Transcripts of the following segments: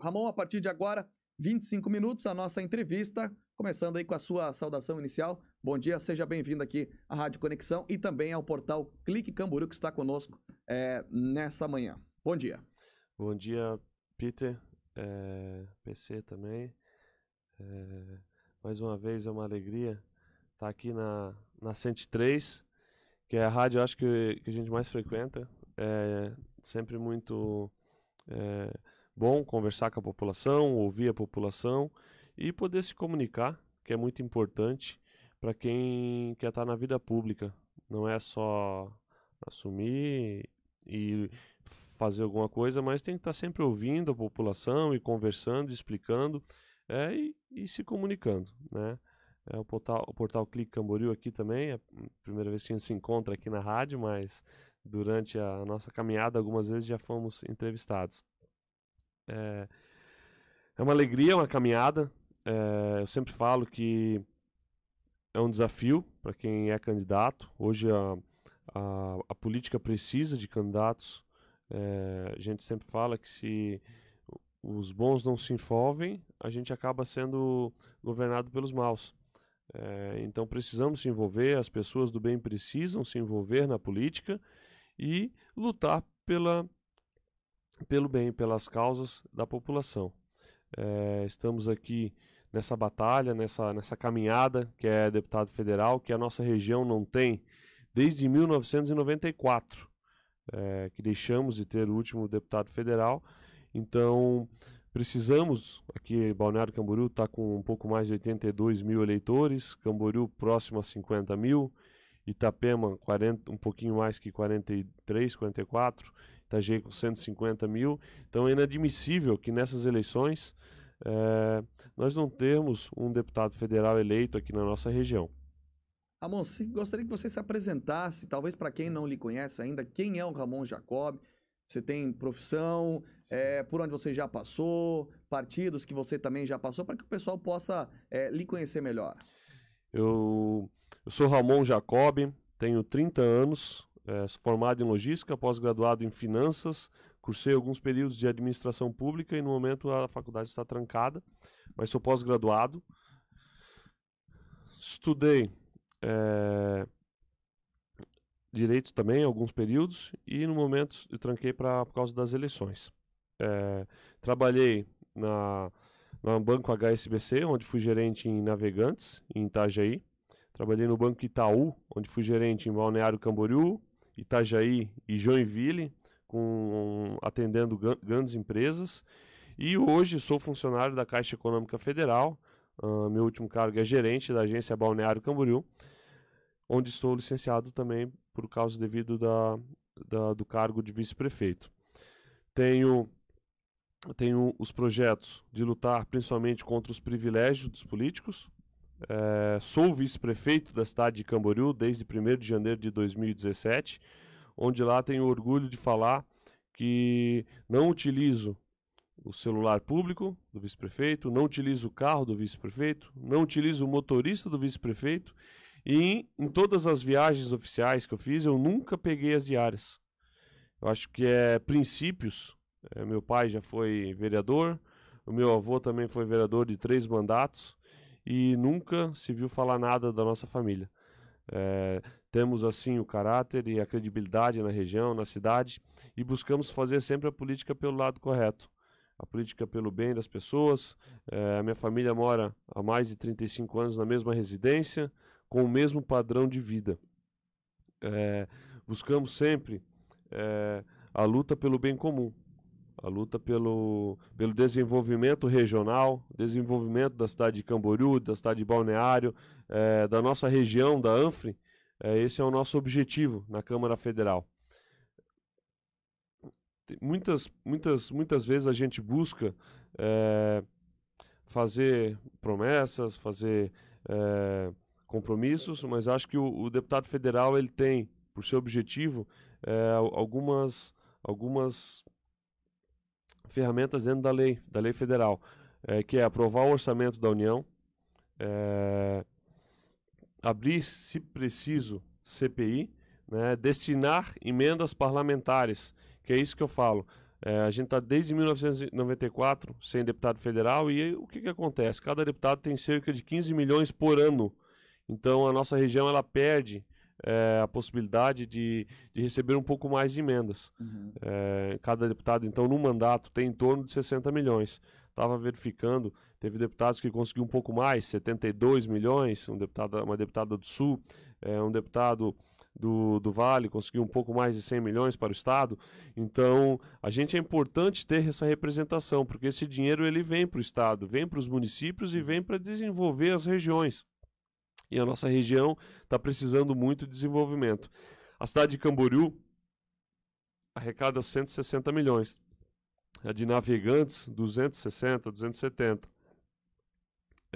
Ramon, a partir de agora, 25 minutos, a nossa entrevista, começando aí com a sua saudação inicial. Bom dia, seja bem-vindo aqui à Rádio Conexão e também ao portal Clique Camburu, que está conosco é, nessa manhã. Bom dia. Bom dia, Peter, é, PC também. É, mais uma vez é uma alegria estar aqui na, na 103, que é a rádio acho que, que a gente mais frequenta. É sempre muito. É, bom conversar com a população, ouvir a população e poder se comunicar, que é muito importante para quem quer estar tá na vida pública. Não é só assumir e fazer alguma coisa, mas tem que estar tá sempre ouvindo a população e conversando, explicando é, e, e, se comunicando, né? É, o portal, o portal Clique Camboriú aqui também, é a primeira vez que a gente se encontra aqui na rádio, mas durante a nossa caminhada algumas vezes já fomos entrevistados. É, é uma alegria, uma caminhada. É, eu sempre falo que é um desafio para quem é candidato. Hoje a, a, a política precisa de candidatos. É, a gente sempre fala que se os bons não se envolvem, a gente acaba sendo governado pelos maus. É, então precisamos se envolver, as pessoas do bem precisam se envolver na política e lutar pela pelo bem pelas causas da população. É, estamos aqui nessa batalha, nessa, nessa caminhada que é deputado federal, que a nossa região não tem desde 1994, é, eh, que deixamos de ter o último deputado federal. Então, precisamos, aqui Balneário Camboriú está com um pouco mais de 82 mil eleitores, Camboriú próximo a 50 mil, Itapema 40, um pouquinho mais que 43, 44, Itajaí tá com 150 mil. Então é inadmissível que nessas eleições é, nós não temos um deputado federal eleito aqui na nossa região. Ramon, gostaria que você se apresentasse, talvez para quem não lhe conhece ainda, quem é o Ramon Jacob? Você tem profissão, é, por onde você já passou, partidos que você também já passou, para que o pessoal possa é, lhe conhecer melhor. Eu, eu sou Ramon Jacob, tenho 30 anos, é, formado em logística, pós-graduado em finanças, cursei alguns períodos de administração pública e no momento a faculdade está trancada, mas sou pós-graduado. Estudei é, direito também, alguns períodos, e no momento eu tranquei pra, por causa das eleições. É, trabalhei na, na Banco HSBC, onde fui gerente em Navegantes, em Itajaí. Trabalhei no Banco Itaú, onde fui gerente em Balneário Camboriú, Itajaí e Joinville, com, atendendo grandes empresas. E hoje sou funcionário da Caixa Econômica Federal. Uh, meu último cargo é gerente da agência Balneário Camboriú, onde estou licenciado também por causa devido da, da do cargo de vice-prefeito. Tenho tenho os projetos de lutar principalmente contra os privilégios dos políticos, é, sou vice-prefeito da cidade de Camboriú desde 1 de janeiro de 2017, onde lá tenho orgulho de falar que não utilizo o celular público do vice-prefeito, não utilizo o carro do vice-prefeito, não utilizo o motorista do vice-prefeito e em todas as viagens oficiais que eu fiz, eu nunca peguei as diárias. Eu acho que é princípios. É, meu pai já foi vereador, o meu avô também foi vereador de três mandatos e nunca se viu falar nada da nossa família. É, temos assim o caráter e a credibilidade na região, na cidade e buscamos fazer sempre a política pelo lado correto. A política pelo bem das pessoas. É, a minha família mora há mais de 35 anos na mesma residência, com o mesmo padrão de vida. É, buscamos sempre a luta pelo bem comum a luta pelo, pelo desenvolvimento regional, desenvolvimento da cidade de Camboriú, da cidade de Balneário, é, da nossa região, da ANFRE. É, esse é o nosso objetivo na Câmara Federal. Muitas, muitas, muitas vezes a gente busca é, fazer promessas, fazer compromissos, mas acho que o, o, deputado federal ele tem, por seu objetivo, algumas, algumas ferramentas dentro da lei, da lei federal, é, que é aprovar o orçamento da União, é, abrir, se preciso, CPI, né, destinar emendas parlamentares, que é isso que eu falo. É, a gente está desde 1994 sem deputado federal e o que, que acontece? Cada deputado tem cerca de 15 milhões por ano. Então a nossa região ela perde é, a possibilidade de, de receber um pouco mais de emendas. Uhum. É, cada deputado, então, no mandato, tem em torno de 60 milhões. Estava verificando, teve deputados que conseguiu um pouco mais, 72 milhões, um deputado, uma deputada do Sul, é, um deputado do, do Vale conseguiu um pouco mais de 100 milhões para o Estado. Então, a gente é importante ter essa representação, porque esse dinheiro ele vem para o Estado, vem para os municípios e vem para desenvolver as regiões. E a nossa região está precisando muito de desenvolvimento. A cidade de Camboriú arrecada 160 milhões. A de Navegantes, 260, 270.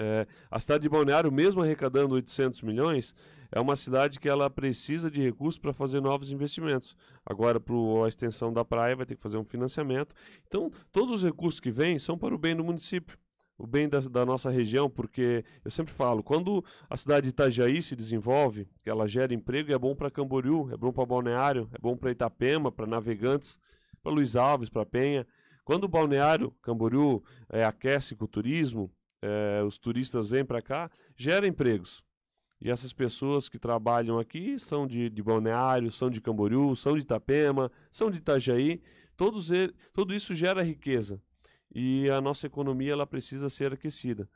É, a cidade de Balneário, mesmo arrecadando 800 milhões, é uma cidade que ela precisa de recursos para fazer novos investimentos. Agora, para a extensão da praia, vai ter que fazer um financiamento. Então, todos os recursos que vêm são para o bem do município o bem da, da, nossa região, porque eu sempre falo, quando a cidade de Itajaí se desenvolve, que ela gera emprego, é bom para Camboriú, é bom para Balneário, é bom para Itapema, para Navegantes, para Luiz Alves, para Penha. Quando o Balneário Camboriú é, aquece com o turismo, é, os turistas vêm para cá, gera empregos. E essas pessoas que trabalham aqui são de, de Balneário, são de Camboriú, são de Itapema, são de Itajaí. Todos ele, tudo isso gera riqueza e a nossa economia ela precisa ser aquecida.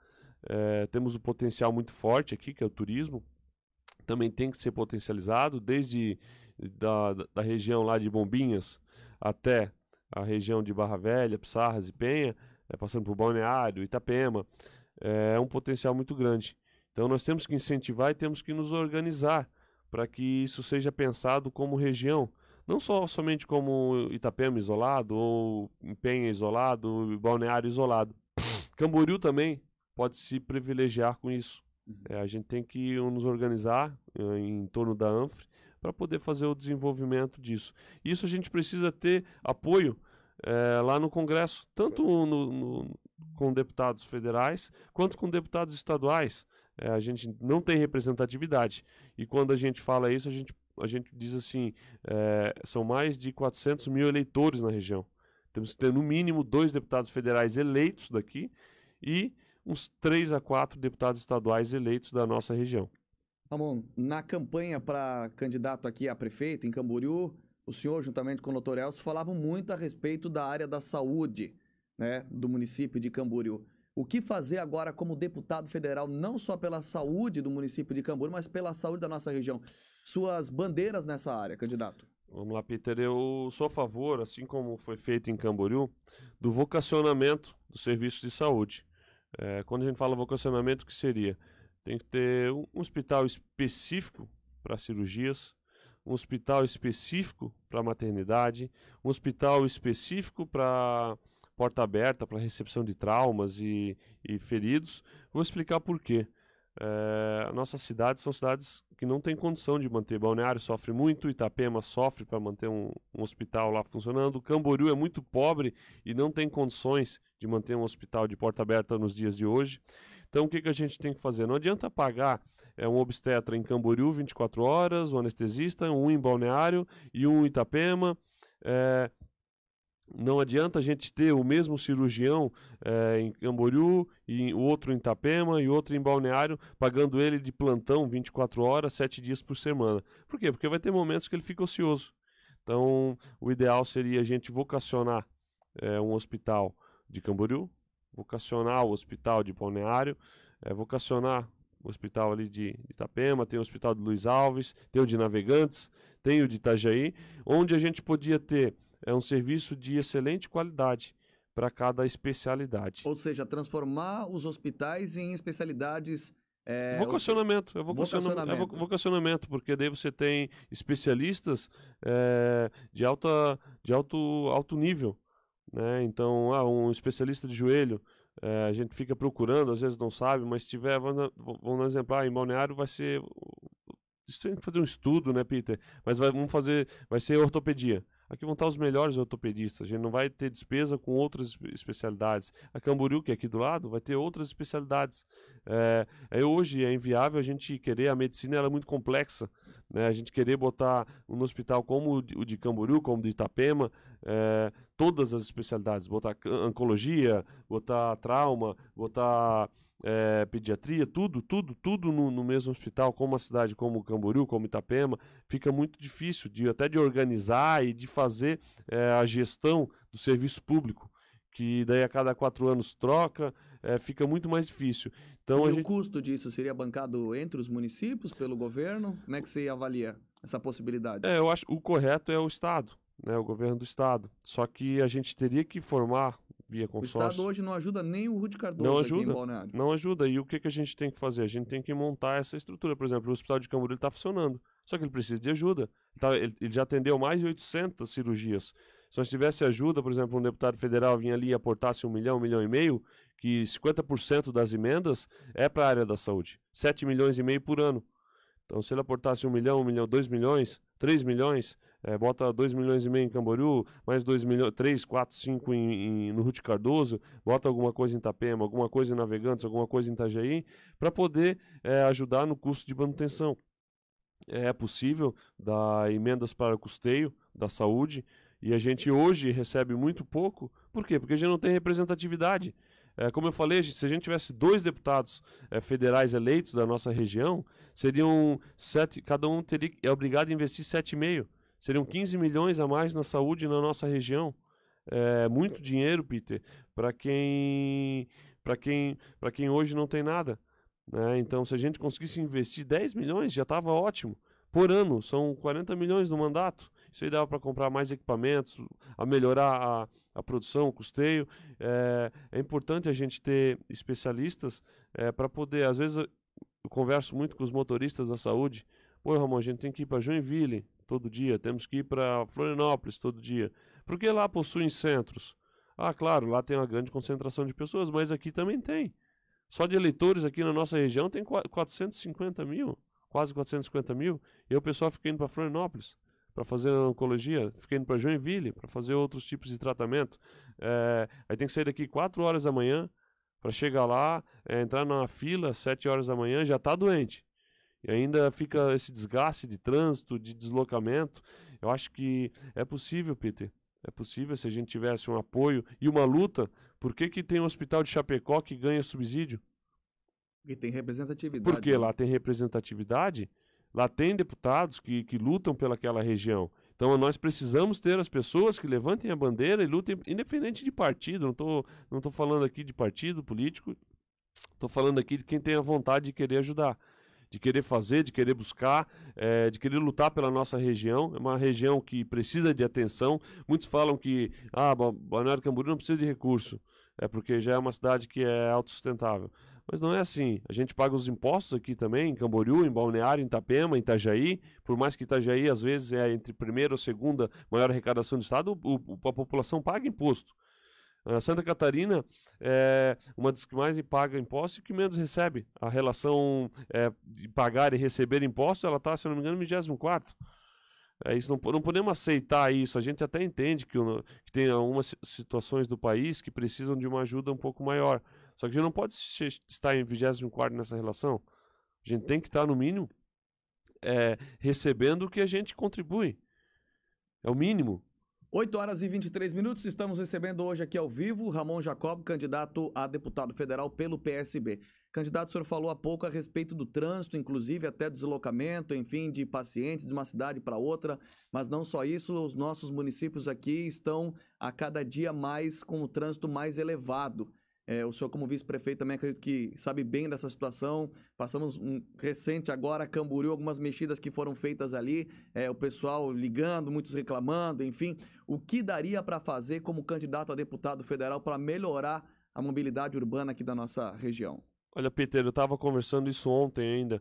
É, temos um potencial muito forte aqui, que é o turismo, também tem que ser potencializado, desde da, da região lá de Bombinhas até a região de Barra Velha, Psarras e Penha, é, passando por Balneário, Itapema, eh, é um potencial muito grande. Então nós temos que incentivar e temos que nos organizar para que isso seja pensado como região, não só somente como Itapema isolado, ou Penha isolado, Balneário isolado. Camboriú também pode se privilegiar com isso. Uhum. É, a gente tem que nos organizar eh, em torno da ANFRE para poder fazer o desenvolvimento disso. Isso a gente precisa ter apoio eh, lá no Congresso, tanto no, no, com deputados federais quanto com deputados estaduais. É, a gente não tem representatividade. E quando a gente fala isso, a gente a gente diz assim, é, são mais de 400 mil eleitores na região. Temos que ter no mínimo dois deputados federais eleitos daqui e uns três a quatro deputados estaduais eleitos da nossa região. Ramon, na campanha para candidato aqui a prefeito em Camboriú, o senhor, juntamente com o doutor Elcio, falavam muito a respeito da área da saúde né, do município de Camboriú. O que fazer agora como deputado federal, não só pela saúde do município de Camboriú, mas pela saúde da nossa região? Suas bandeiras nessa área, candidato. Vamos lá, Peter. Eu sou a favor, assim como foi feito em Camboriú, do vocacionamento do serviço de saúde. É, quando a gente fala vocacionamento, o que seria? Tem que ter um hospital específico para cirurgias, um hospital específico para maternidade, um hospital específico para porta aberta para recepção de traumas e, e, feridos. Vou explicar por quê. É, nossas cidades são cidades que não têm condição de manter. Balneário sofre muito, Itapema sofre para manter um, um, hospital lá funcionando. Camboriú é muito pobre e não tem condições de manter um hospital de porta aberta nos dias de hoje. Então, o que, que a gente tem que fazer? Não adianta pagar é, um obstetra em Camboriú 24 horas, um anestesista, um em Balneário e um em Itapema. É, não adianta a gente ter o mesmo cirurgião é, em Camboriú, e outro em Itapema e outro em Balneário, pagando ele de plantão 24 horas, 7 dias por semana. Por quê? Porque vai ter momentos que ele fica ocioso. Então, o ideal seria a gente vocacionar é, um hospital de Camboriú, vocacionar o hospital de Balneário, é, vocacionar o hospital ali de Itapema, tem o hospital de Luiz Alves, tem o de Navegantes, tem o de Itajaí, onde a gente podia ter é um serviço de excelente qualidade para cada especialidade. Ou seja, transformar os hospitais em especialidades é, vocacionamento, é, é vocacionamento. É vocacionamento, porque daí você tem especialistas é, de, alta, de alto, alto nível. Né? Então, ah, um especialista de joelho, é, a gente fica procurando, às vezes não sabe, mas se tiver, vamos, dar exemplo, ah, em balneário vai ser. Isso tem que fazer um estudo, né, Peter? Mas vai, vamos fazer. Vai ser ortopedia. Aqui vão estar os melhores ortopedistas. A gente não vai ter despesa com outras especialidades. A Camboriú, que é aqui do lado, vai ter outras especialidades. É, é hoje é inviável a gente querer, a medicina ela é muito complexa. Né? A gente querer botar um hospital como o de Camboriú, como o de Itapema, é, todas as especialidades, botar oncologia, botar trauma, botar é, pediatria, tudo, tudo, tudo no, no, mesmo hospital, como a cidade, como Camboriú, como Itapema, fica muito difícil de até de organizar e de fazer é, a gestão do serviço público que daí a cada quatro anos troca, é, fica muito mais difícil. Então, e o custo disso seria bancado entre os municípios, pelo governo? Como é que você avalia essa possibilidade? É, eu acho o correto é o Estado né, o governo do Estado. Só que a gente teria que formar via consórcio. O Estado hoje não ajuda nem o Rudy Cardoso não ajuda, Não ajuda. E o que, que a gente tem que fazer? A gente tem que montar essa estrutura. Por exemplo, o Hospital de Camburi está funcionando, só que ele precisa de ajuda. Ele, tá, ele, já atendeu mais de 800 cirurgias. Se nós tivesse ajuda, por exemplo, um deputado federal vinha ali e aportasse um milhão, um milhão e meio, que 50% das emendas é para a área da saúde. 7 milhões e meio por ano. Então, se ele aportasse um milhão, um milhão, dois milhões, três milhões, é, bota 2 milhões e meio em Camboriú, mais 2 milhões, 3, 4, 5 em, em, no Ruth Cardoso, bota alguma coisa em Itapema, alguma coisa em Navegantes, alguma coisa em Itajaí, para poder é, ajudar no custo de manutenção. É, é possível dar emendas para custeio da saúde, e a gente hoje recebe muito pouco, por quê? Porque a gente não tem representatividade. É, como eu falei, se a gente tivesse dois deputados é, federais eleitos da nossa região, seriam sete, cada um teria, é obrigado a investir 7,5. Seriam 15 milhões a mais na saúde na nossa região. É muito dinheiro, Peter, para quem, para quem, para quem hoje não tem nada. Né? Então, se a gente conseguisse investir 10 milhões, já estava ótimo. Por ano, são 40 milhões no mandato. Isso aí dava para comprar mais equipamentos, a melhorar a, a produção, o custeio. É, é importante a gente ter especialistas é, para poder. Às vezes eu, converso muito com os motoristas da saúde. Pô, Ramon, a gente tem que ir para Joinville, todo dia, temos que ir para Florianópolis todo dia. Porque lá possuem centros. Ah, claro, lá tem uma grande concentração de pessoas, mas aqui também tem. Só de eleitores aqui na nossa região tem 450 mil, quase 450 mil. E o pessoal fica indo para Florianópolis para fazer oncologia, fica indo para Joinville para fazer outros tipos de tratamento. É, aí tem que sair daqui 4 horas da manhã para chegar lá, é, entrar na fila 7 horas da manhã, já está doente e ainda fica esse desgaste de trânsito, de deslocamento. Eu acho que é possível, Peter. É possível se a gente tivesse um apoio e uma luta. Por que, que tem um hospital de Chapecó que ganha subsídio? Porque tem representatividade. Porque né? lá tem representatividade, lá tem deputados que, que lutam pelaquela região. Então nós precisamos ter as pessoas que levantem a bandeira e lutem, independente de partido. Não estou não tô falando aqui de partido político, estou falando aqui de quem tem a vontade de querer ajudar de querer fazer, de querer buscar, é, de querer lutar pela nossa região. É uma região que precisa de atenção. Muitos falam que ah, Balneário Camboriú não precisa de recurso, é porque já é uma cidade que é autossustentável. Mas não é assim. A gente paga os impostos aqui também, em Camboriú, em Balneário, em Itapema, em Itajaí. Por mais que Itajaí, às vezes, é entre primeira ou segunda maior arrecadação do estado, o, a população paga imposto. A ah, Santa Catarina é uma das que mais paga impostos e que menos recebe. A relação é, de pagar e receber impostos, ela está, se não me engano, em 24. É, isso não, não podemos aceitar isso. A gente até entende que, que tem algumas situações do país que precisam de uma ajuda um pouco maior. Só que a gente não pode estar em 24 nessa relação. A gente tem que estar, no mínimo, é, recebendo o que a gente contribui. É o mínimo. 8 horas e 23 minutos, estamos recebendo hoje aqui ao vivo Ramon Jacob, candidato a deputado federal pelo PSB. Candidato, o senhor falou há pouco a respeito do trânsito, inclusive até deslocamento, enfim, de pacientes de uma cidade para outra, mas não só isso, os nossos municípios aqui estão a cada dia mais com o trânsito mais elevado. É, o senhor, como vice-prefeito, também acredito que sabe bem dessa situação. Passamos um recente agora, Camboriú, algumas mexidas que foram feitas ali, é, o pessoal ligando, muitos reclamando, enfim. O que daria para fazer como candidato a deputado federal para melhorar a mobilidade urbana aqui da nossa região? Olha, Peter, eu estava conversando isso ontem ainda.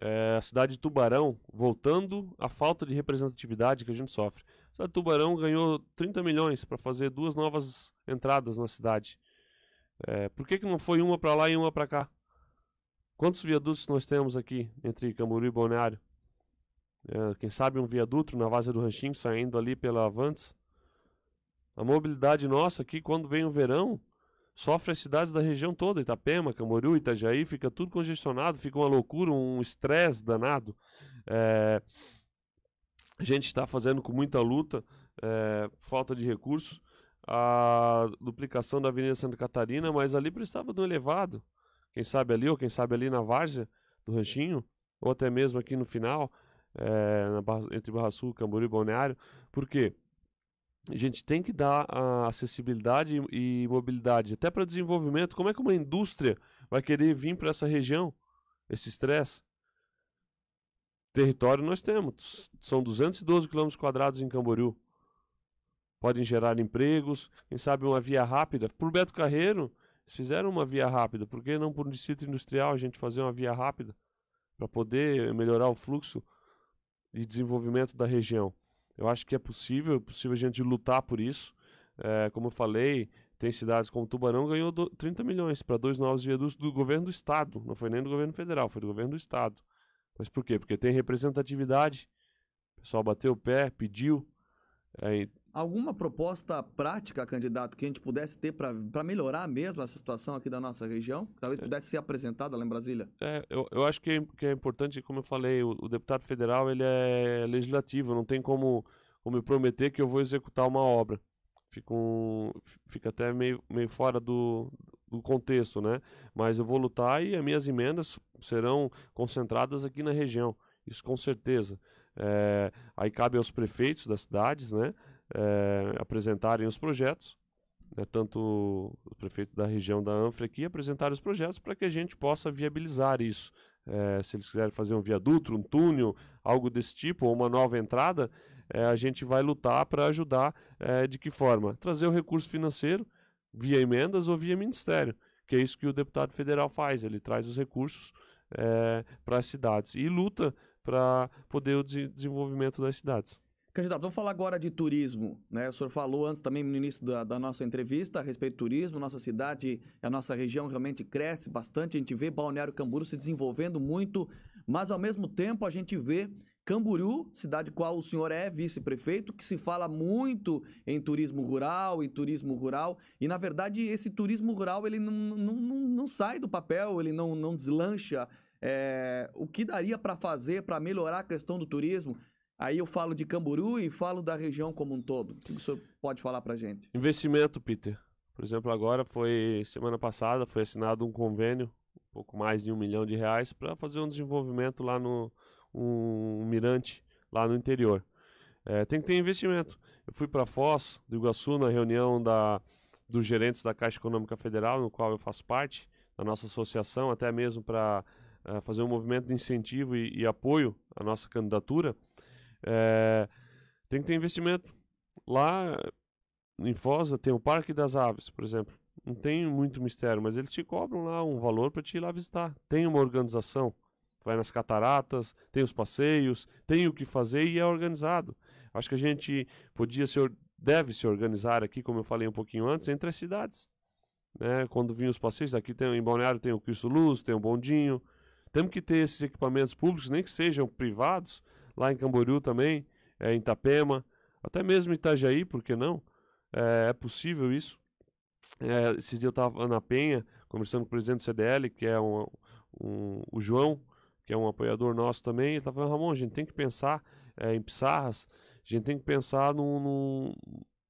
É, a cidade de Tubarão, voltando à falta de representatividade que a gente sofre. A cidade de Tubarão ganhou 30 milhões para fazer duas novas entradas na cidade. É, por que, que não foi uma para lá e uma para cá? Quantos viadutos nós temos aqui entre Camboriú e Balneário? É, quem sabe um viaduto na Vaza do Ranchinho saindo ali pela Avantes? A mobilidade nossa aqui, quando vem o verão, sofre as cidades da região toda, Itapema, Camboriú, Itajaí, fica tudo congestionado, fica uma loucura, um estresse danado. É, a gente está fazendo com muita luta, é, falta de recursos, a duplicação da Avenida Santa Catarina, mas ali precisava de um elevado. Quem sabe ali, ou quem sabe ali na várzea do Ranchinho, ou até mesmo aqui no final, é, na, entre Barra Sul, Camboriú e Balneário. Por quê? A gente tem que dar acessibilidade e mobilidade, até para desenvolvimento. Como é que uma indústria vai querer vir para essa região? Esse estresse? Território nós temos. São 212 km quadrados em Camboriú podem gerar empregos, quem sabe uma via rápida. Por Beto Carreiro, fizeram uma via rápida, por que não por um distrito industrial a gente fazer uma via rápida para poder melhorar o fluxo e desenvolvimento da região? Eu acho que é possível, é possível a gente lutar por isso. É, como eu falei, tem cidades como Tubarão ganhou 30 milhões para dois novos viadutos do governo do estado, não foi nem do governo federal, foi do governo do estado. Mas por quê? Porque tem representatividade, o pessoal bateu o pé, pediu, é, alguma proposta prática, candidato, que a gente pudesse ter para melhorar mesmo essa situação aqui da nossa região? Talvez é. pudesse ser apresentada lá em Brasília? É, eu, eu acho que é, que é importante, como eu falei, o, o, deputado federal ele é legislativo, não tem como, como me prometer que eu vou executar uma obra. Fica, um, fica até meio, meio fora do, do contexto, né? Mas eu vou lutar e as minhas emendas serão concentradas aqui na região. Isso com certeza. É, aí cabe aos prefeitos das cidades, né? é, apresentarem os projetos, né, tanto o prefeito da região da Anfra aqui apresentarem os projetos para que a gente possa viabilizar isso. É, se eles quiserem fazer um viaduto, um túnel, algo desse tipo, ou uma nova entrada, é, a gente vai lutar para ajudar é, de que forma? Trazer o recurso financeiro via emendas ou via ministério, que é isso que o deputado federal faz, ele traz os recursos é, para as cidades e luta para poder o desenvolvimento das cidades. Candidato, vamos falar agora de turismo. Né? O senhor falou antes também no início da, da, nossa entrevista a respeito do turismo. Nossa cidade, a nossa região realmente cresce bastante. A gente vê Balneário Camboriú se desenvolvendo muito, mas ao mesmo tempo a gente vê Camboriú, cidade qual o senhor é vice-prefeito, que se fala muito em turismo rural e turismo rural. E na verdade esse turismo rural ele não, não, não sai do papel, ele não, não deslancha. É, o que daria para fazer para melhorar a questão do turismo? Aí eu falo de Camburu e falo da região como um todo. O que o senhor pode falar para gente? Investimento, Peter. Por exemplo, agora foi semana passada foi assinado um convênio, um pouco mais de um milhão de reais, para fazer um desenvolvimento lá no um, mirante lá no interior. É, tem que ter investimento. Eu fui para Foz do Iguaçu na reunião da, dos gerentes da Caixa Econômica Federal, no qual eu faço parte da nossa associação, até mesmo para uh, é, fazer um movimento de incentivo e, e apoio à nossa candidatura. É, tem que ter investimento. Lá em Foz tem o Parque das Aves, por exemplo. Não tem muito mistério, mas eles te cobram lá um valor para te ir lá visitar. Tem uma organização. Vai nas cataratas, tem os passeios, tem o que fazer e é organizado. Acho que a gente podia se deve se organizar aqui, como eu falei um pouquinho antes, entre as cidades. Né? Quando vêm os passeios, aqui tem, em Balneário tem o Cristo Luz, tem o Bondinho. Temos que ter esses equipamentos públicos, nem que sejam privados, lá em Camboriú também, é, em Itapema, até mesmo em Itajaí, por que não? É, é possível isso. É, esses dias eu estava na Penha, conversando com o presidente do CDL, que é um, um, o João, que é um apoiador nosso também, ele estava falando, Ramon, a gente tem que pensar é, em Pissarras, a gente tem que pensar no, no,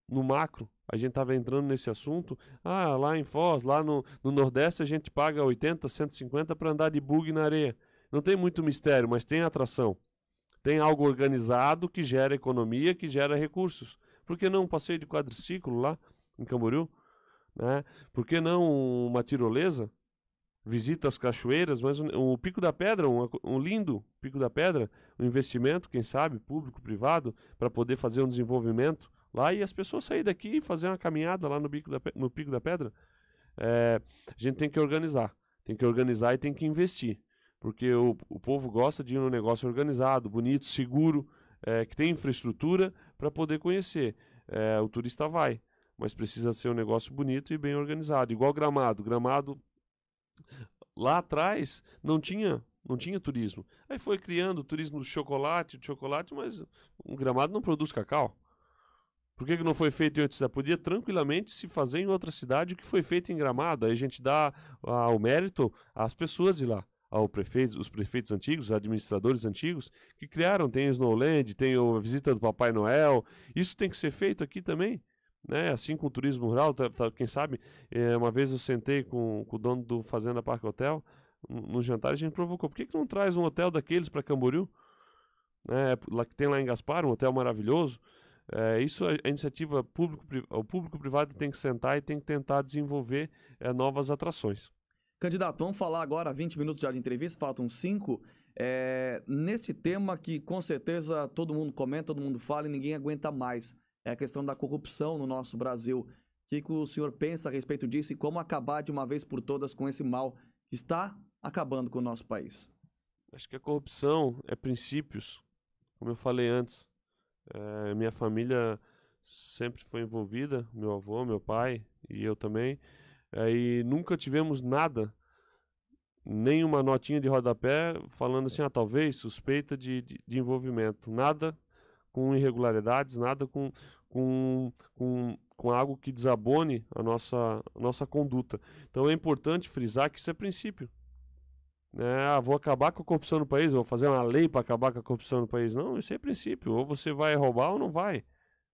no macro. A gente estava entrando nesse assunto. Ah, lá em Foz, lá no, no Nordeste, a gente paga 80, 150 para andar de bug na areia. Não tem muito mistério, mas tem atração tem algo organizado que gera economia, que gera recursos. Por que não um passeio de quadriciclo lá em Camboriú? Né? Por que não uma tirolesa? Visita as cachoeiras, mas o, Pico da Pedra, um, um, lindo Pico da Pedra, um investimento, quem sabe, público, privado, para poder fazer um desenvolvimento lá e as pessoas saírem daqui e fazer uma caminhada lá no, bico da, no Pico da Pedra. É, a gente tem que organizar, tem que organizar e tem que investir porque o, o povo gosta de ir num negócio organizado, bonito, seguro, é, que tem infraestrutura para poder conhecer. É, o turista vai, mas precisa ser um negócio bonito e bem organizado. Igual Gramado. Gramado, lá atrás, não tinha não tinha turismo. Aí foi criando o turismo do chocolate, chocolate, mas um gramado não produz cacau. Por que, que não foi feito em outra cidade? Podia tranquilamente se fazer em outra cidade o que foi feito em gramado. Aí a gente dá ah, o mérito às pessoas de lá ao prefeito, os prefeitos antigos, administradores antigos, que criaram, tem o Snowland, tem a visita do Papai Noel. Isso tem que ser feito aqui também. Né? Assim com o turismo rural, tá, tá, quem sabe, é, uma vez eu sentei com, com, o dono do Fazenda Parque Hotel, no jantar, a gente provocou, por que, que não traz um hotel daqueles para Camboriú? É Lá, que tem lá em Gaspar, um hotel maravilhoso. É, isso a iniciativa público, o público privado tem que sentar e tem que tentar desenvolver é, novas atrações. Candidato, vamos falar agora, 20 minutos já de entrevista, faltam 5. É, nesse tema que com certeza todo mundo comenta, todo mundo fala e ninguém aguenta mais, é a questão da corrupção no nosso Brasil. O que, que o senhor pensa a respeito disso e como acabar de uma vez por todas com esse mal que está acabando com o nosso país? Acho que a corrupção é princípios, como eu falei antes. É, minha família sempre foi envolvida, meu avô, meu pai e eu também. Aí nunca tivemos nada, nenhuma notinha de rodapé falando assim, ah, talvez suspeita de, de, de envolvimento. Nada com irregularidades, nada com, com, com, com algo que desabone a nossa, a nossa conduta. Então é importante frisar que isso é princípio. Né? Ah, vou acabar com a corrupção no país, vou fazer uma lei para acabar com a corrupção no país. Não, isso é princípio. Ou você vai roubar ou não vai.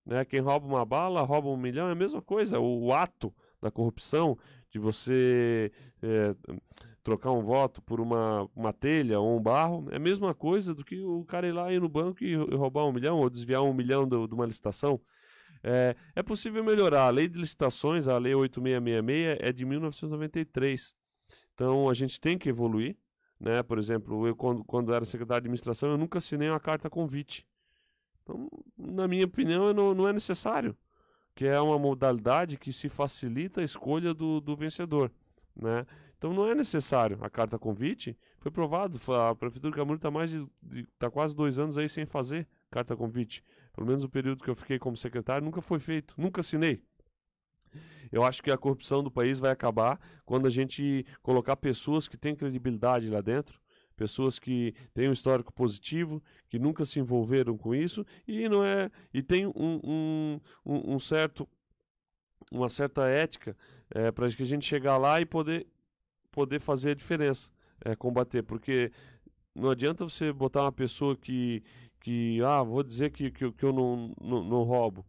Né? Quem rouba uma bala, rouba um milhão, é a mesma coisa. O ato da corrupção, de você é, trocar um voto por uma, uma telha ou um barro, é a mesma coisa do que o cara ir lá ir no banco e roubar um milhão ou desviar um milhão do, de uma licitação. É, é possível melhorar. A lei de licitações, a lei 8666, é de 1993. Então a gente tem que evoluir. Né? Por exemplo, eu quando, quando era secretário de administração, eu nunca assinei uma carta convite. Então, na minha opinião, não, não é necessário que é uma modalidade que se facilita a escolha do, do vencedor. Né? Então não é necessário a carta convite. Foi provado, a Prefeitura de Camboriú está mais de, de, tá quase dois anos aí sem fazer carta convite. Pelo menos o período que eu fiquei como secretário nunca foi feito, nunca assinei. Eu acho que a corrupção do país vai acabar quando a gente colocar pessoas que têm credibilidade lá dentro, pessoas que têm um histórico positivo, que nunca se envolveram com isso e não é e tem um, um, um certo uma certa ética é, eh, para que a gente chegar lá e poder poder fazer a diferença, é, combater, porque não adianta você botar uma pessoa que que ah vou dizer que que, que eu não, não, não roubo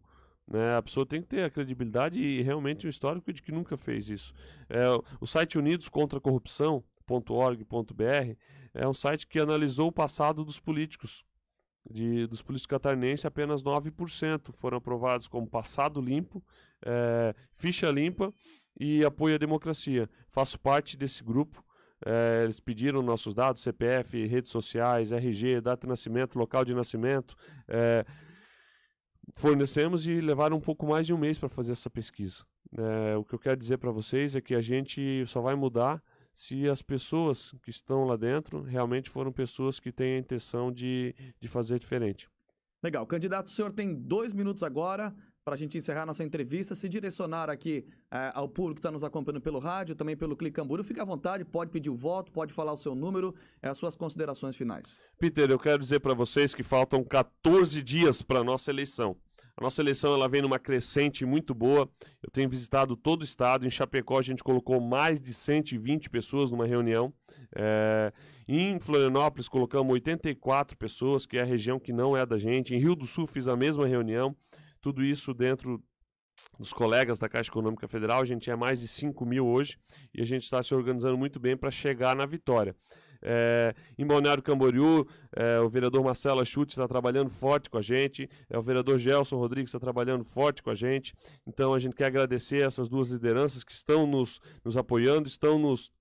né? A pessoa tem que ter a credibilidade e realmente o histórico de que nunca fez isso. É, o site Unidos contra a Corrupção, .org.br é um site que analisou o passado dos políticos. De, dos políticos catarinenses, apenas 9% foram aprovados como passado limpo, é, ficha limpa e apoio à democracia. Faço parte desse grupo. É, eles pediram nossos dados, CPF, redes sociais, RG, data de nascimento, local de nascimento. É, fornecemos e levaram um pouco mais de um mês para fazer essa pesquisa. É, o que eu quero dizer para vocês é que a gente só vai mudar se as pessoas que estão lá dentro realmente foram pessoas que têm a intenção de, de fazer diferente. Legal. Candidato, o senhor tem dois minutos agora para a gente encerrar nossa entrevista, se direcionar aqui é, ao público que está nos acompanhando pelo rádio, também pelo Clique Camboriú, fique à vontade, pode pedir o voto, pode falar o seu número, é, as suas considerações finais. Peter, eu quero dizer para vocês que faltam 14 dias para a nossa eleição. A nossa eleição ela vem numa crescente muito boa. Eu tenho visitado todo o estado. Em Chapecó a gente colocou mais de 120 pessoas numa reunião. É... Em Florianópolis colocamos 84 pessoas, que é a região que não é da gente. Em Rio do Sul fiz a mesma reunião. Tudo isso dentro dos colegas da Caixa Econômica Federal. A gente é mais de 5 mil hoje e a gente está se organizando muito bem para chegar na vitória. É, em Balneário Camboriú, é, o vereador Marcelo Chute está trabalhando forte com a gente, é, o vereador Gelson Rodrigues está trabalhando forte com a gente. Então a gente quer agradecer essas duas lideranças que estão nos, nos apoiando, estão nos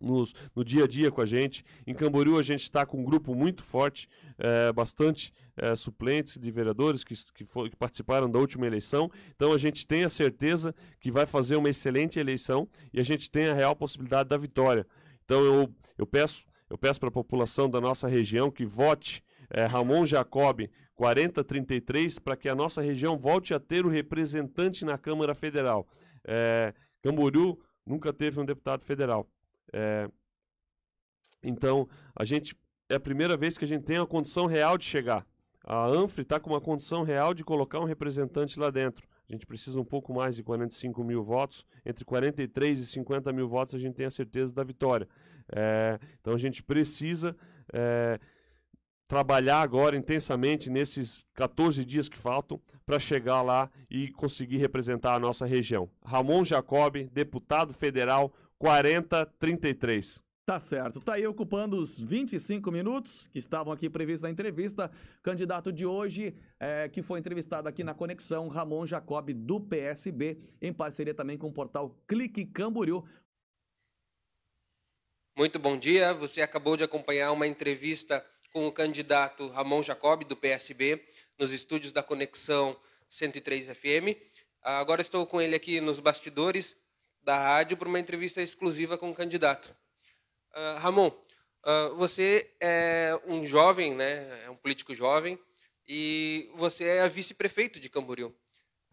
nos, no dia a dia com a gente. Em Camboriú a gente está com um grupo muito forte, é, bastante é, suplentes de vereadores que, que, for, que, participaram da última eleição. Então a gente tem a certeza que vai fazer uma excelente eleição e a gente tem a real possibilidade da vitória. Então eu, eu peço eu peço para a população da nossa região que vote é, Ramon Jacob 4033 para que a nossa região volte a ter o representante na Câmara Federal. É, Camboriú nunca teve um deputado federal. É, então, a gente é a primeira vez que a gente tem a condição real de chegar. A ANFRE está com uma condição real de colocar um representante lá dentro. A gente precisa um pouco mais de 45 mil votos. Entre 43 e 50 mil votos a gente tem a certeza da vitória. É, então a gente precisa é, trabalhar agora intensamente nesses 14 dias que faltam para chegar lá e conseguir representar a nossa região. Ramon Jacob, deputado federal 4033. Tá certo. Tá aí ocupando os 25 minutos que estavam aqui previstos na entrevista. Candidato de hoje, é, que foi entrevistado aqui na Conexão, Ramon Jacob, do PSB, em parceria também com o portal Clique Camboriú. Muito bom dia. Você acabou de acompanhar uma entrevista com o candidato Ramon Jacob, do PSB, nos estúdios da Conexão 103 FM. Agora estou com ele aqui nos bastidores da rádio para uma entrevista exclusiva com o um candidato. Uh, Ramon, uh, você é um jovem, né? É um político jovem e você é a vice-prefeito de Camboriú.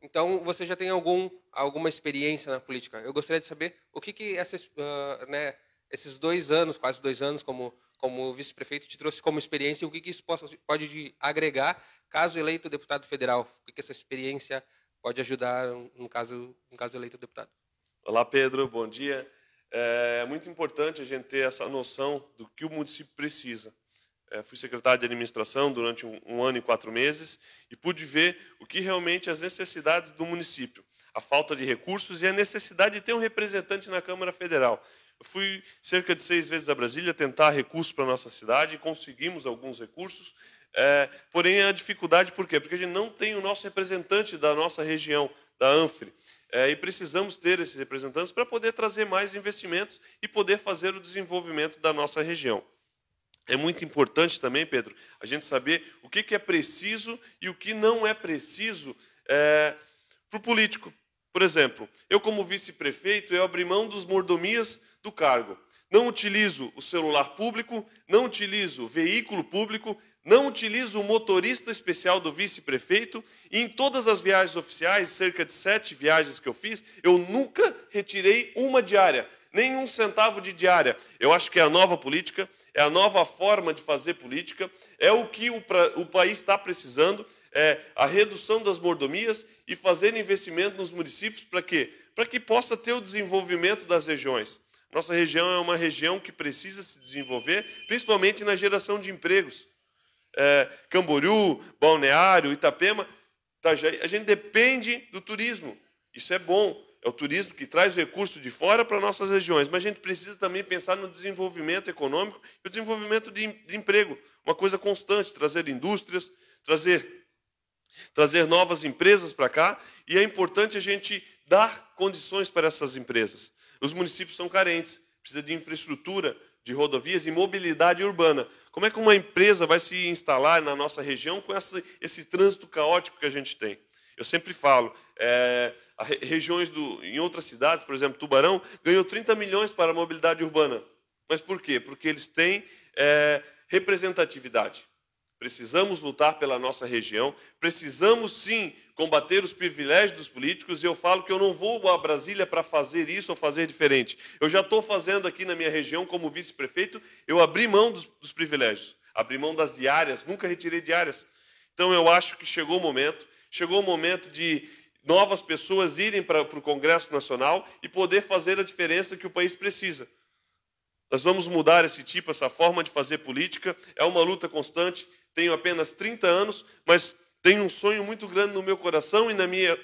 Então, você já tem algum, alguma experiência na política. Eu gostaria de saber o que, que esses uh, ah, né, esses dois anos, quase dois anos, como, como vice-prefeito, te trouxe como experiência e o que, que isso pode, pode agregar caso eleito deputado federal. O que, que essa experiência pode ajudar, no caso, no caso eleito deputado. Olá, Pedro, bom dia. É muito importante a gente ter essa noção do que o município precisa. É, fui secretário de administração durante um, um ano e quatro meses e pude ver o que realmente as necessidades do município, a falta de recursos e a necessidade de ter um representante na Câmara Federal. Eu fui cerca de seis vezes a Brasília tentar recursos para a nossa cidade, conseguimos alguns recursos, é, porém a dificuldade por quê? Porque a gente não tem o nosso representante da nossa região, da ANFRE. É, e precisamos ter esses representantes para poder trazer mais investimentos e poder fazer o desenvolvimento da nossa região. É muito importante também, Pedro, a gente saber o que, que é preciso e o que não é preciso é, para o político. Por exemplo, eu, como vice-prefeito, eu abri mão dos mordomias do cargo. Não utilizo o celular público, não utilizo o veículo público, não utiliza o motorista especial do vice-prefeito. E em todas as viagens oficiais, cerca de sete viagens que eu fiz, eu nunca retirei uma diária, nem um centavo de diária. Eu acho que é a nova política, é a nova forma de fazer política, é o que o, pra, o país está precisando. É a redução das mordomias e fazer investimento nos municípios para quê? Para que possa ter o desenvolvimento das regiões. Nossa região é uma região que precisa se desenvolver, principalmente na geração de empregos é, Camboriú, Balneário, Itapema. Itajaí. Tá, a gente depende do turismo. Isso é bom. É o turismo que traz recurso de fora para nossas regiões. Mas a gente precisa também pensar no desenvolvimento econômico e o desenvolvimento de, de emprego. Uma coisa constante, trazer indústrias, trazer, trazer novas empresas para cá. E é importante a gente dar condições para essas empresas. Os municípios são carentes, precisa de infraestrutura, de rodovias e mobilidade urbana. Como é que uma empresa vai se instalar na nossa região com essa, esse trânsito caótico que a gente tem? Eu sempre falo, é, regiões do, em outras cidades, por exemplo, Tubarão, ganhou 30 milhões para a mobilidade urbana. Mas por quê? Porque eles têm é, representatividade. Precisamos lutar pela nossa região, precisamos sim combater os privilégios dos políticos. E eu falo que eu não vou a Brasília para fazer isso ou fazer diferente. Eu já estou fazendo aqui na minha região, como vice-prefeito, eu abri mão dos, dos privilégios, abri mão das diárias, nunca retirei diárias. Então eu acho que chegou o momento chegou o momento de novas pessoas irem para, para o Congresso Nacional e poder fazer a diferença que o país precisa. Nós vamos mudar esse tipo, essa forma de fazer política. É uma luta constante, tenho apenas 30 anos, mas tenho um sonho muito grande no meu coração e, na minha,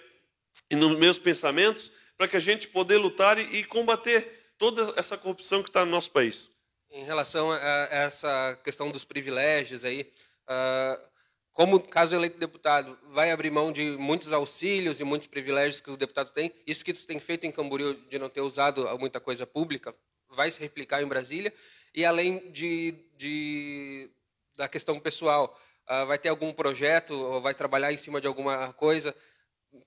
e nos meus pensamentos para que a gente poder lutar e, e combater toda essa corrupção que está no nosso país. Em relação a, essa questão dos privilégios aí, uh, como caso eleito deputado, vai abrir mão de muitos auxílios e muitos privilégios que o deputado tem? Isso que tu tem feito em Camboriú de não ter usado muita coisa pública, vai se replicar em Brasília? E além de, de da questão pessoal. Uh, vai ter algum projeto, ou vai trabalhar em cima de alguma coisa,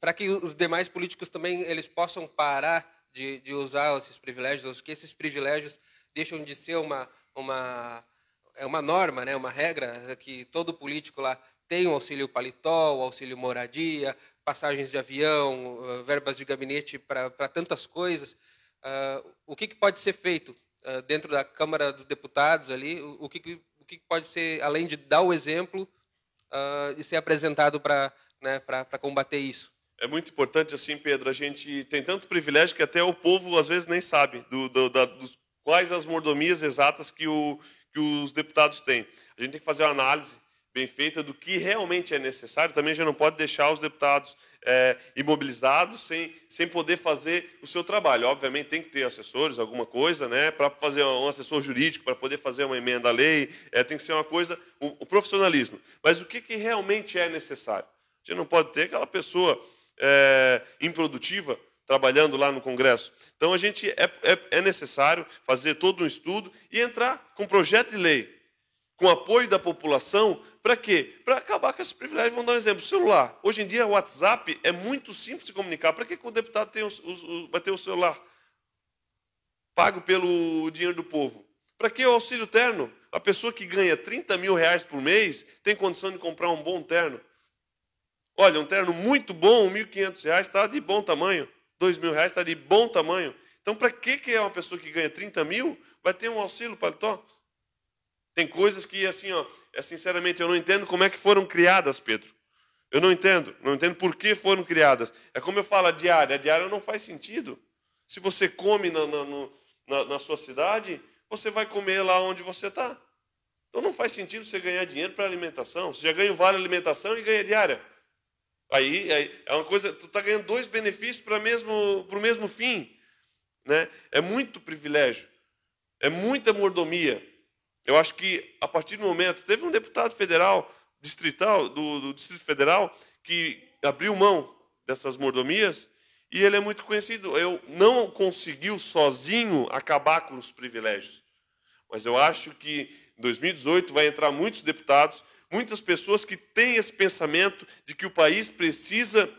para que os demais políticos também eles possam parar de, de usar esses privilégios, ou que esses privilégios deixam de ser uma, uma, é uma norma, né, uma regra, que todo político lá tem o auxílio paletó, o auxílio moradia, passagens de avião, ah, verbas de gabinete para tantas coisas. Uh, o que, que, pode ser feito uh, dentro da Câmara dos Deputados ali? O, o que, que que pode ser, além de dar o exemplo, uh, e ser apresentado para né, combater isso? É muito importante, assim, Pedro, a gente tem tanto privilégio que até o povo, às vezes, nem sabe do, do, da, dos, quais as mordomias exatas que, o, que os deputados têm. A gente tem que fazer uma análise bem feita do que realmente é necessário, também já não pode deixar os deputados é, imobilizados sem, sem poder fazer o seu trabalho. Obviamente tem que ter assessores, alguma coisa, né, para fazer um assessor jurídico, para poder fazer uma emenda à lei, é, tem que ser uma coisa, o, um, um profissionalismo. Mas o que, que realmente é necessário? A gente não pode ter aquela pessoa é, improdutiva trabalhando lá no Congresso. Então a gente é, é, é necessário fazer todo um estudo e entrar com um projeto de lei, com apoio da população, para quê? Para acabar com esses privilégios. Vamos dar um exemplo: celular. Hoje em dia, o WhatsApp é muito simples de comunicar. Para que, o deputado tem o vai ter o celular pago pelo dinheiro do povo? Para que o auxílio terno? A pessoa que ganha 30 mil reais por mês tem condição de comprar um bom terno. Olha, um terno muito bom, R$ 1.500, está de bom tamanho. R$ 2.000 está de bom tamanho. Então, para que, que é uma pessoa que ganha 30 mil vai ter um auxílio paletó? Tem coisas que, assim, ó, é, sinceramente, eu não entendo como é que foram criadas, Pedro. Eu não entendo, não entendo por que foram criadas. É como eu falo, a diária. A diária não faz sentido. Se você come na, na, no, na, na sua cidade, você vai comer lá onde você está. Então não faz sentido você ganhar dinheiro para alimentação. Você já ganha o vale alimentação e ganha diária. Aí, aí é uma coisa, tu está ganhando dois benefícios para mesmo, o mesmo fim. Né? É muito privilégio, é muita mordomia. Eu acho que a partir do momento. Teve um deputado federal, distrital, do, do Distrito Federal, que abriu mão dessas mordomias e ele é muito conhecido. Eu não conseguiu sozinho acabar com os privilégios. Mas eu acho que em 2018 vai entrar muitos deputados, muitas pessoas que têm esse pensamento de que o país precisa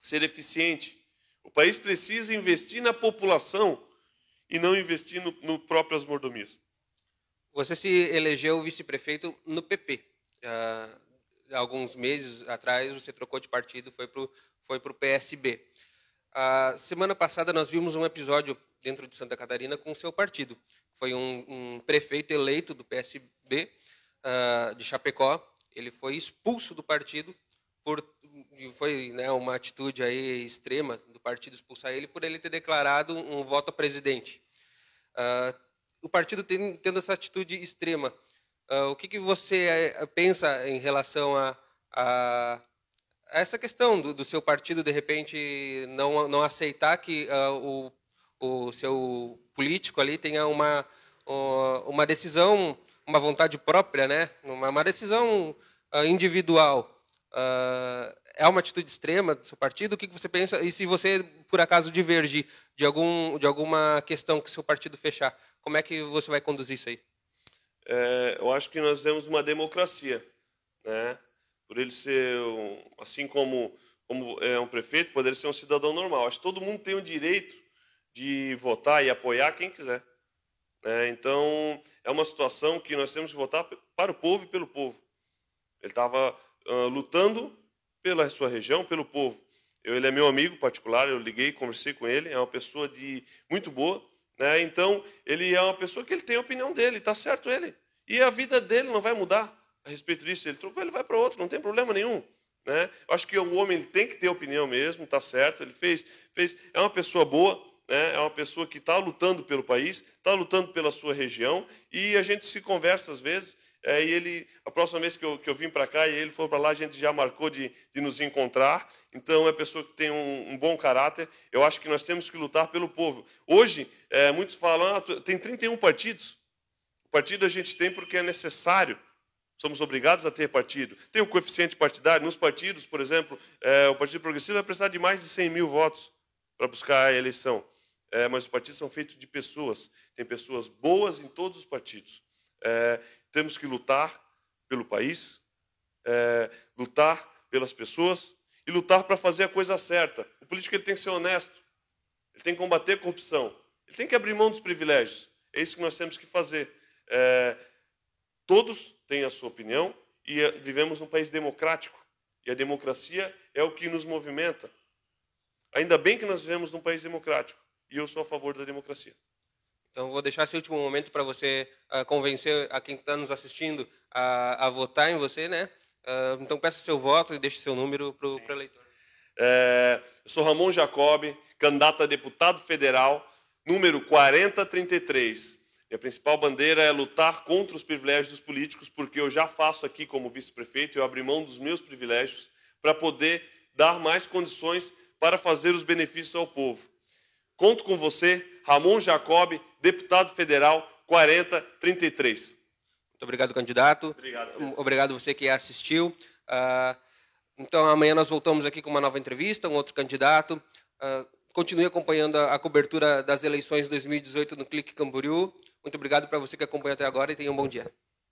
ser eficiente. O país precisa investir na população e não investir no, no próprias mordomias. Você se elegeu vice-prefeito no PP. Uh, ah, alguns meses atrás, você trocou de partido, foi para o foi pro PSB. Uh, ah, semana passada, nós vimos um episódio dentro de Santa Catarina com o seu partido. Foi um, um prefeito eleito do PSB, uh, ah, de Chapecó. Ele foi expulso do partido por foi né, uma atitude aí extrema do partido expulsar ele por ele ter declarado um voto a presidente. Uh, o partido tendo essa atitude extrema. Uh, o que, que você eh, pensa em relação a, a essa questão do, do, seu partido, de repente, não, não aceitar que uh, o, o seu político ali tenha uma, uma decisão, uma vontade própria, né? uma, uma decisão uh, individual? é uma atitude extrema do seu partido? O que, que você pensa? E se você, por acaso, divergir, de, algum, de alguma questão que seu partido fechar. Como é que você vai conduzir isso aí? É, eu acho que nós temos uma democracia, né? Por ele ser, um, assim como, como é um prefeito, poderia ser um cidadão normal. Acho que todo mundo tem o direito de votar e apoiar quem quiser. É, então, é uma situação que nós temos que votar para o povo e pelo povo. Ele estava uh, lutando pela sua região, pelo povo. Eu, ele é meu amigo particular, eu liguei, conversei com ele, é uma pessoa de muito boa, né? Então, ele é uma pessoa que ele tem a opinião dele, tá certo ele. E a vida dele não vai mudar a respeito disso. Ele trocou, ele vai para outro, não tem problema nenhum. Né? Eu acho que o homem tem que ter opinião mesmo, tá certo? Ele fez, fez. É uma pessoa boa, né? É uma pessoa que está lutando pelo país, está lutando pela sua região e a gente se conversa às vezes. É, e ele, a próxima vez que eu, que eu vim para cá e ele for para lá, a gente já marcou de, de nos encontrar. Então, é pessoa que tem um, um, bom caráter. Eu acho que nós temos que lutar pelo povo. Hoje, é, muitos falam, ah, tem 31 partidos. Partido a gente tem porque é necessário. Somos obrigados a ter partido. Tem um coeficiente partidário. Nos partidos, por exemplo, é, o Partido Progressista vai precisar de mais de 100 mil votos para buscar a eleição. É, mas os partidos são feitos de pessoas. Tem pessoas boas em todos os partidos. É, temos que lutar pelo país, é, lutar pelas pessoas e lutar para fazer a coisa certa. O político ele tem que ser honesto, ele tem que combater a corrupção, ele tem que abrir mão dos privilégios. É isso que nós temos que fazer. É, todos têm a sua opinião e é, vivemos num país democrático. E a democracia é o que nos movimenta. Ainda bem que nós vivemos num país democrático. E eu sou a favor da democracia. Então, vou deixar esse último momento para você uh, convencer a quem está nos assistindo a, a, votar em você, né? Uh, então, peça seu voto e deixe seu número para o eleitor. É, eu sou Ramon Jacob, candidato a deputado federal, número 4033. Minha principal bandeira é lutar contra os privilégios dos políticos, porque eu já faço aqui como vice-prefeito, eu abri mão dos meus privilégios para poder dar mais condições para fazer os benefícios ao povo. Conto com você Ramon Jacob, deputado federal 4033. Muito obrigado, candidato. Obrigado. Hum, obrigado você que assistiu. Uh, então, amanhã nós voltamos aqui com uma nova entrevista, um outro candidato. Uh, continue acompanhando a, a cobertura das eleições 2018 no Clique Camboriú. Muito obrigado para você que acompanhou até agora e tenha um bom dia.